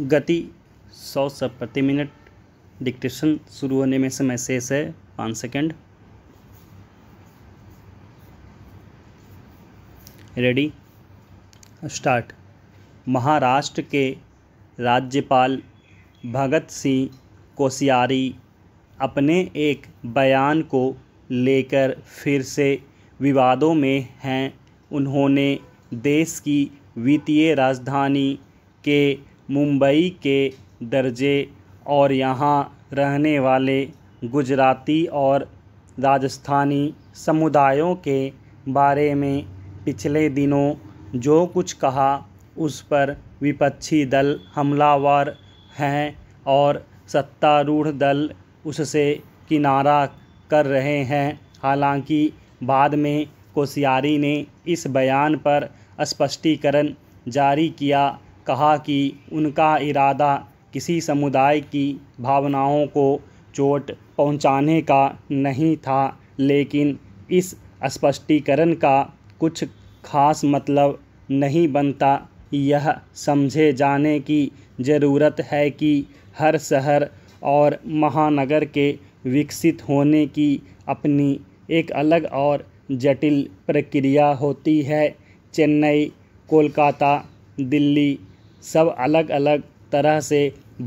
गति सौ शब्द प्रति मिनट डिक्टेशन शुरू होने में समय शेष है पाँच सेकेंड रेडी स्टार्ट महाराष्ट्र के राज्यपाल भगत सिंह कोश्यारी अपने एक बयान को लेकर फिर से विवादों में हैं उन्होंने देश की वित्तीय राजधानी के मुंबई के दर्जे और यहाँ रहने वाले गुजराती और राजस्थानी समुदायों के बारे में पिछले दिनों जो कुछ कहा उस पर विपक्षी दल हमलावर हैं और सत्तारूढ़ दल उससे किनारा कर रहे हैं हालांकि बाद में कोशियारी ने इस बयान पर स्पष्टीकरण जारी किया कहा कि उनका इरादा किसी समुदाय की भावनाओं को चोट पहुंचाने का नहीं था लेकिन इस स्पष्टीकरण का कुछ खास मतलब नहीं बनता यह समझे जाने की ज़रूरत है कि हर शहर और महानगर के विकसित होने की अपनी एक अलग और जटिल प्रक्रिया होती है चेन्नई कोलकाता दिल्ली सब अलग अलग तरह से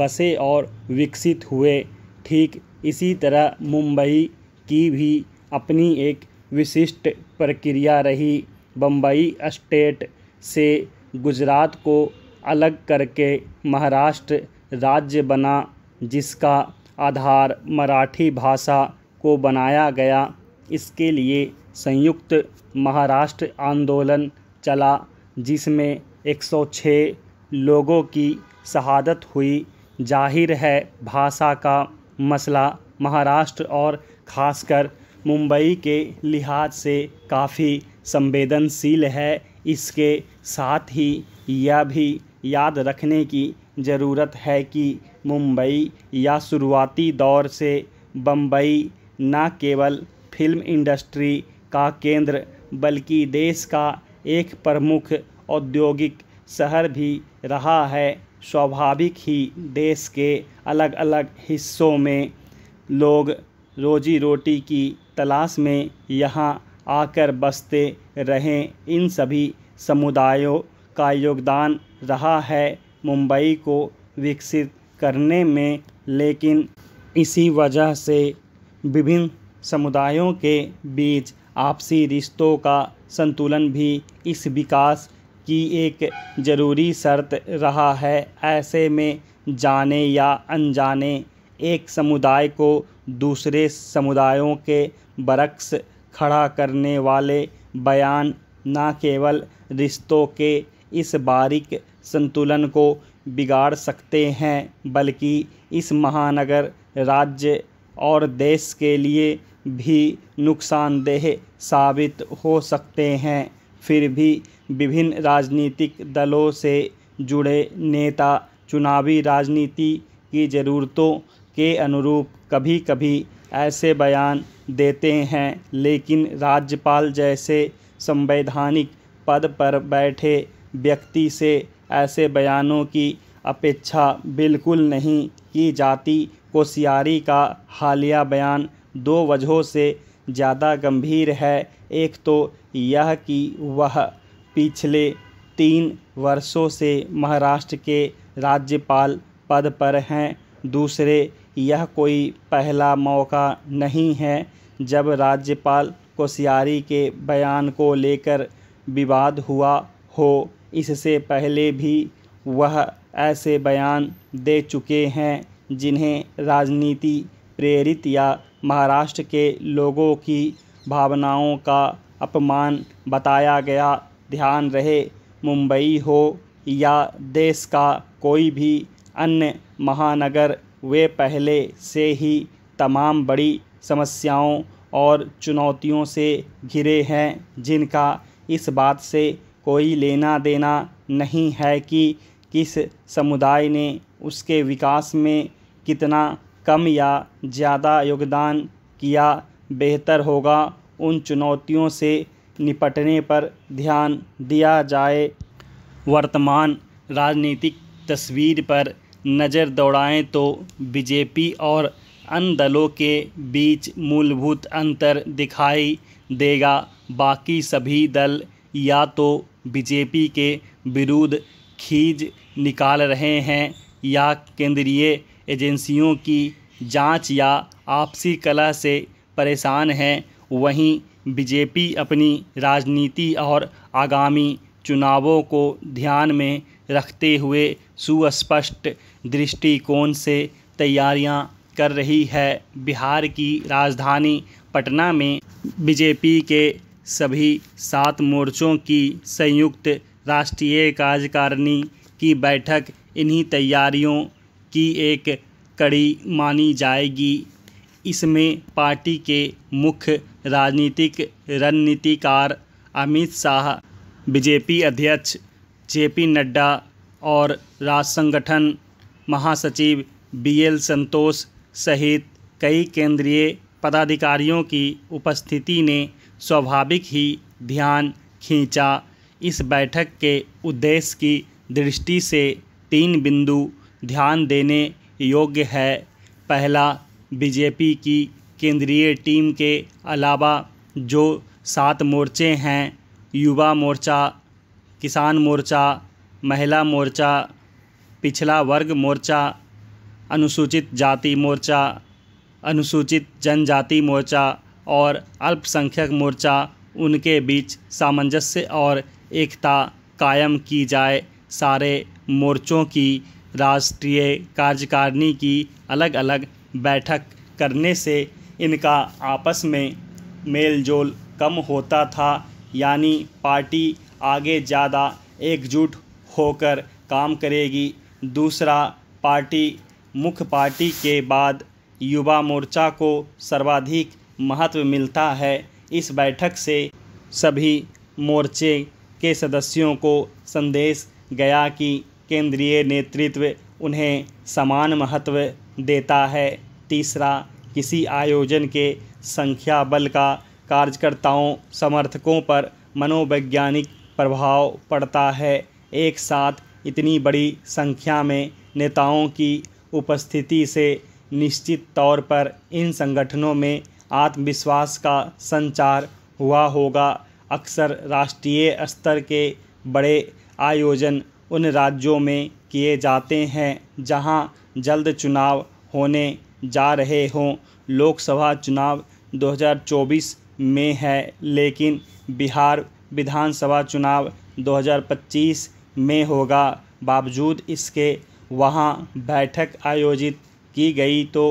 बसे और विकसित हुए ठीक इसी तरह मुंबई की भी अपनी एक विशिष्ट प्रक्रिया रही बम्बई स्टेट से गुजरात को अलग करके महाराष्ट्र राज्य बना जिसका आधार मराठी भाषा को बनाया गया इसके लिए संयुक्त महाराष्ट्र आंदोलन चला जिसमें 106 लोगों की शहादत हुई जाहिर है भाषा का मसला महाराष्ट्र और खासकर मुंबई के लिहाज से काफ़ी संवेदनशील है इसके साथ ही यह भी याद रखने की ज़रूरत है कि मुंबई या शुरुआती दौर से बम्बई न केवल फिल्म इंडस्ट्री का केंद्र बल्कि देश का एक प्रमुख औद्योगिक शहर भी रहा है स्वाभाविक ही देश के अलग अलग हिस्सों में लोग रोजी रोटी की तलाश में यहाँ आकर बसते रहें इन सभी समुदायों का योगदान रहा है मुंबई को विकसित करने में लेकिन इसी वजह से विभिन्न समुदायों के बीच आपसी रिश्तों का संतुलन भी इस विकास की एक ज़रूरी शर्त रहा है ऐसे में जाने या अनजाने एक समुदाय को दूसरे समुदायों के बरक्स खड़ा करने वाले बयान न केवल रिश्तों के इस बारीक संतुलन को बिगाड़ सकते हैं बल्कि इस महानगर राज्य और देश के लिए भी नुकसानदेह साबित हो सकते हैं फिर भी विभिन्न राजनीतिक दलों से जुड़े नेता चुनावी राजनीति की ज़रूरतों के अनुरूप कभी कभी ऐसे बयान देते हैं लेकिन राज्यपाल जैसे संवैधानिक पद पर बैठे व्यक्ति से ऐसे बयानों की अपेक्षा बिल्कुल नहीं की जाती कोशियारी का हालिया बयान दो वजहों से ज़्यादा गंभीर है एक तो यह कि वह पिछले तीन वर्षों से महाराष्ट्र के राज्यपाल पद पर हैं दूसरे यह कोई पहला मौका नहीं है जब राज्यपाल कोश्यारी के बयान को लेकर विवाद हुआ हो इससे पहले भी वह ऐसे बयान दे चुके हैं जिन्हें राजनीति प्रेरित या महाराष्ट्र के लोगों की भावनाओं का अपमान बताया गया ध्यान रहे मुंबई हो या देश का कोई भी अन्य महानगर वे पहले से ही तमाम बड़ी समस्याओं और चुनौतियों से घिरे हैं जिनका इस बात से कोई लेना देना नहीं है कि किस समुदाय ने उसके विकास में कितना कम या ज़्यादा योगदान किया बेहतर होगा उन चुनौतियों से निपटने पर ध्यान दिया जाए वर्तमान राजनीतिक तस्वीर पर नज़र दौड़ाएं तो बीजेपी और अन्य दलों के बीच मूलभूत अंतर दिखाई देगा बाकी सभी दल या तो बीजेपी के विरुद्ध खींच निकाल रहे हैं या केंद्रीय एजेंसियों की जांच या आपसी कला से परेशान हैं वहीं बीजेपी अपनी राजनीति और आगामी चुनावों को ध्यान में रखते हुए सुस्पष्ट दृष्टिकोण से तैयारियां कर रही है बिहार की राजधानी पटना में बीजेपी के सभी सात मोर्चों की संयुक्त राष्ट्रीय कार्यकारिणी की बैठक इन्हीं तैयारियों की एक कड़ी मानी जाएगी इसमें पार्टी के मुख्य राजनीतिक रणनीतिकार अमित शाह बीजेपी अध्यक्ष जेपी नड्डा और राज संगठन महासचिव बीएल संतोष सहित कई केंद्रीय पदाधिकारियों की उपस्थिति ने स्वाभाविक ही ध्यान खींचा इस बैठक के उद्देश्य की दृष्टि से तीन बिंदु ध्यान देने योग्य है पहला बीजेपी की केंद्रीय टीम के अलावा जो सात मोर्चे हैं युवा मोर्चा किसान मोर्चा महिला मोर्चा पिछला वर्ग मोर्चा अनुसूचित जाति मोर्चा अनुसूचित जनजाति मोर्चा और अल्पसंख्यक मोर्चा उनके बीच सामंजस्य और एकता कायम की जाए सारे मोर्चों की राष्ट्रीय कार्यकारिणी की अलग अलग बैठक करने से इनका आपस में मेल जोल कम होता था यानी पार्टी आगे ज़्यादा एकजुट होकर काम करेगी दूसरा पार्टी मुख्य पार्टी के बाद युवा मोर्चा को सर्वाधिक महत्व मिलता है इस बैठक से सभी मोर्चे के सदस्यों को संदेश गया कि केंद्रीय नेतृत्व उन्हें समान महत्व देता है तीसरा किसी आयोजन के संख्या बल का कार्यकर्ताओं समर्थकों पर मनोवैज्ञानिक प्रभाव पड़ता है एक साथ इतनी बड़ी संख्या में नेताओं की उपस्थिति से निश्चित तौर पर इन संगठनों में आत्मविश्वास का संचार हुआ होगा अक्सर राष्ट्रीय स्तर के बड़े आयोजन उन राज्यों में किए जाते हैं जहां जल्द चुनाव होने जा रहे हों लोकसभा चुनाव 2024 में है लेकिन बिहार विधानसभा चुनाव 2025 में होगा बावजूद इसके वहां बैठक आयोजित की गई तो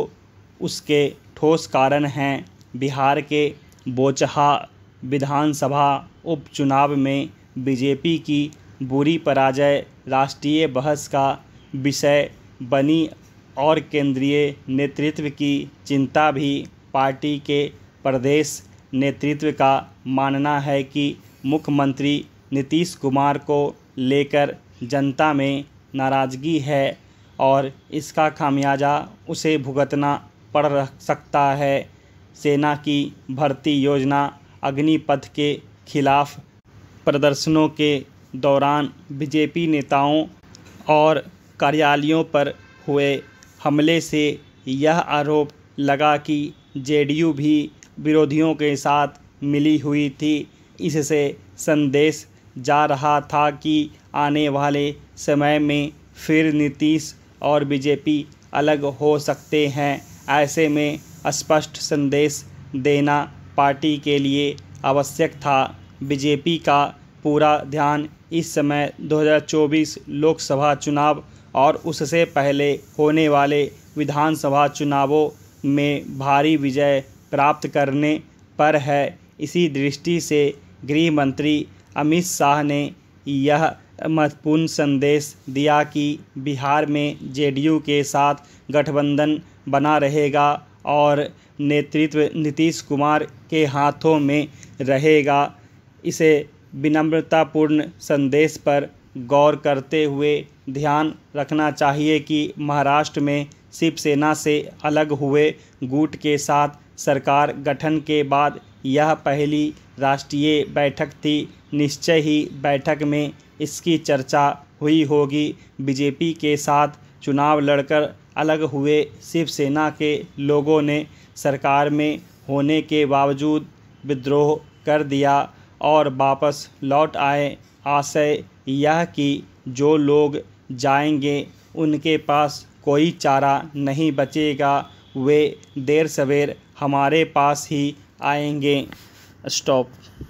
उसके ठोस कारण हैं बिहार के बोचहा विधानसभा उपचुनाव में बीजेपी की बुरी पराजय राष्ट्रीय बहस का विषय बनी और केंद्रीय नेतृत्व की चिंता भी पार्टी के प्रदेश नेतृत्व का मानना है कि मुख्यमंत्री नीतीश कुमार को लेकर जनता में नाराज़गी है और इसका खामियाजा उसे भुगतना पड़ सकता है सेना की भर्ती योजना अग्निपथ के खिलाफ प्रदर्शनों के दौरान बीजेपी नेताओं और कार्यालयों पर हुए हमले से यह आरोप लगा कि जेडीयू भी विरोधियों के साथ मिली हुई थी इससे संदेश जा रहा था कि आने वाले समय में फिर नीतीश और बीजेपी अलग हो सकते हैं ऐसे में स्पष्ट संदेश देना पार्टी के लिए आवश्यक था बीजेपी का पूरा ध्यान इस समय 2024 लोकसभा चुनाव और उससे पहले होने वाले विधानसभा चुनावों में भारी विजय प्राप्त करने पर है इसी दृष्टि से गृह मंत्री अमित शाह ने यह महत्वपूर्ण संदेश दिया कि बिहार में जेडीयू के साथ गठबंधन बना रहेगा और नेतृत्व नीतीश कुमार के हाथों में रहेगा इसे विनम्रतापूर्ण संदेश पर गौर करते हुए ध्यान रखना चाहिए कि महाराष्ट्र में शिवसेना से अलग हुए गुट के साथ सरकार गठन के बाद यह पहली राष्ट्रीय बैठक थी निश्चय ही बैठक में इसकी चर्चा हुई होगी बीजेपी के साथ चुनाव लड़कर अलग हुए शिवसेना के लोगों ने सरकार में होने के बावजूद विद्रोह कर दिया और वापस लौट आए आशय यह कि जो लोग जाएंगे उनके पास कोई चारा नहीं बचेगा वे देर सवेर हमारे पास ही आएंगे स्टॉप